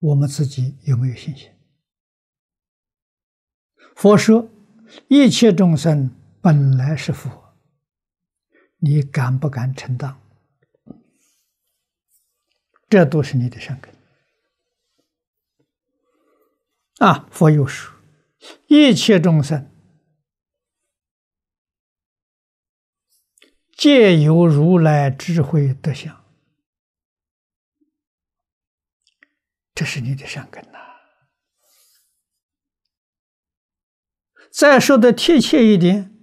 我们自己有没有信心？佛说一切众生本来是佛，你敢不敢承担？这都是你的善根啊！佛有说，一切众生皆有如来智慧德相。这是你的善根呐！再说的贴切一点，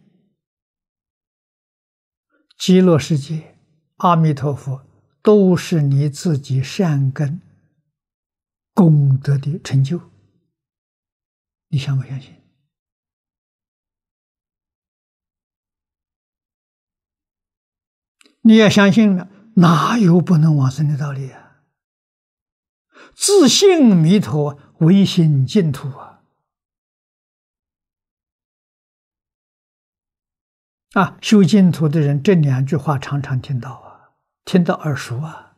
极乐世界、阿弥陀佛，都是你自己善根、功德的成就。你相不相信？你也相信了，哪有不能往生的道理啊？自信弥陀，唯心净土啊！啊，修净土的人这两句话常常听到啊，听到耳熟啊，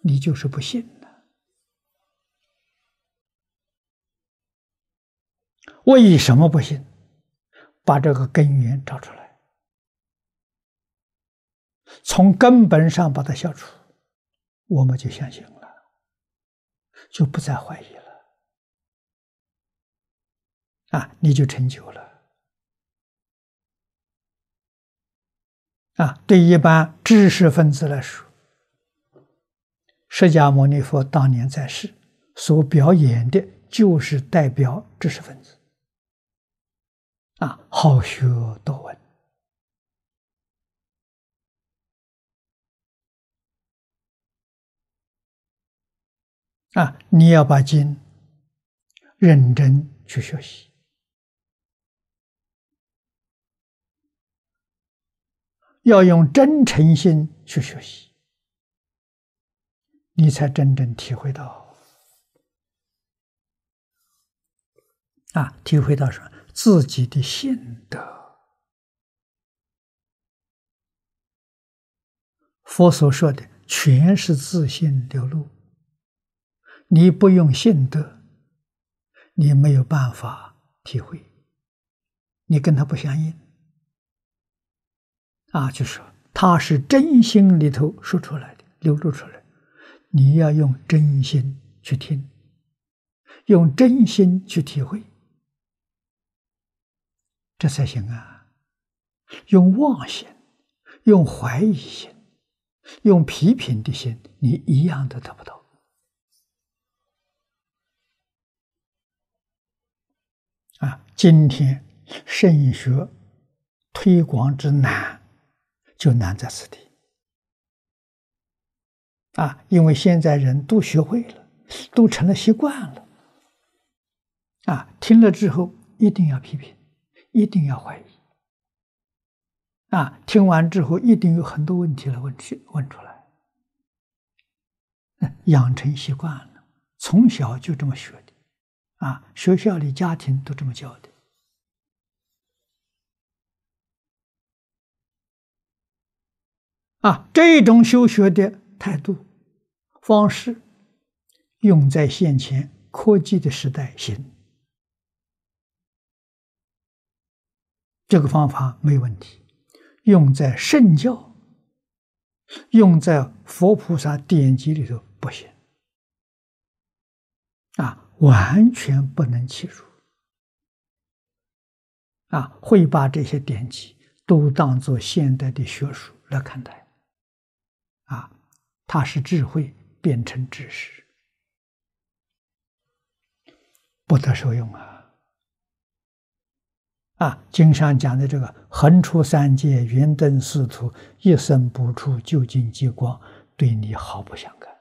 你就是不信了。为什么不信？把这个根源找出来，从根本上把它消除，我们就相信了。就不再怀疑了，啊，你就成就了，啊，对一般知识分子来说，释迦牟尼佛当年在世所表演的，就是代表知识分子，啊，好学多闻。啊！你要把经认真去学习，要用真诚心去学习，你才真正体会到啊！体会到什么？自己的心得。佛所说的全是自信流露。你不用心德，你没有办法体会。你跟他不相应啊，就是他是真心里头说出来的，流露出来，你要用真心去听，用真心去体会，这才行啊。用妄心、用怀疑心、用批评的心，你一样都得不到。啊，今天圣学推广之难，就难在此地。啊，因为现在人都学会了，都成了习惯了。啊，听了之后一定要批评，一定要怀疑。啊，听完之后一定有很多问题的问题问出来。养成习惯了，从小就这么学。啊，学校里、家庭都这么教的。啊，这种修学的态度、方式，用在现前科技的时代行，这个方法没问题；用在圣教、用在佛菩萨典籍里头不行。啊。完全不能起诉。啊！会把这些典籍都当做现代的学术来看待啊！它是智慧变成知识，不得受用啊！啊，经上讲的这个“横出三界，云登四土，一生不出，究竟极光”，对你毫不相干。